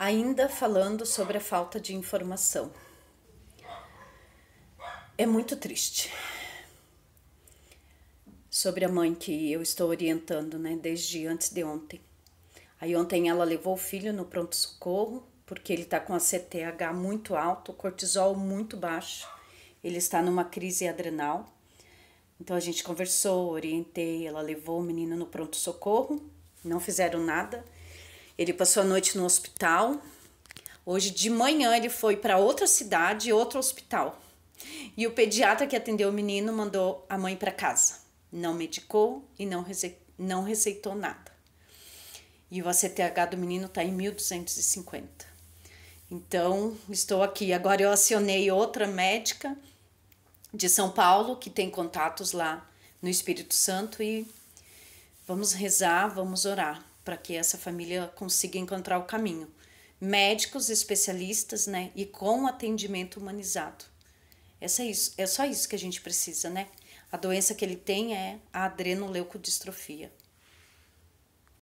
ainda falando sobre a falta de informação. É muito triste. Sobre a mãe que eu estou orientando, né, desde antes de ontem. Aí ontem ela levou o filho no pronto-socorro, porque ele está com a CTH muito alto, cortisol muito baixo, ele está numa crise adrenal. Então a gente conversou, orientei, ela levou o menino no pronto-socorro, não fizeram nada. Ele passou a noite no hospital. Hoje de manhã ele foi para outra cidade, outro hospital. E o pediatra que atendeu o menino mandou a mãe para casa. Não medicou e não, rece não receitou nada. E o ACTH do menino está em 1250. Então, estou aqui. Agora eu acionei outra médica de São Paulo que tem contatos lá no Espírito Santo e vamos rezar, vamos orar para que essa família consiga encontrar o caminho. Médicos especialistas, né? E com atendimento humanizado. Essa é, isso, é só isso que a gente precisa, né? A doença que ele tem é a adrenoleucodistrofia.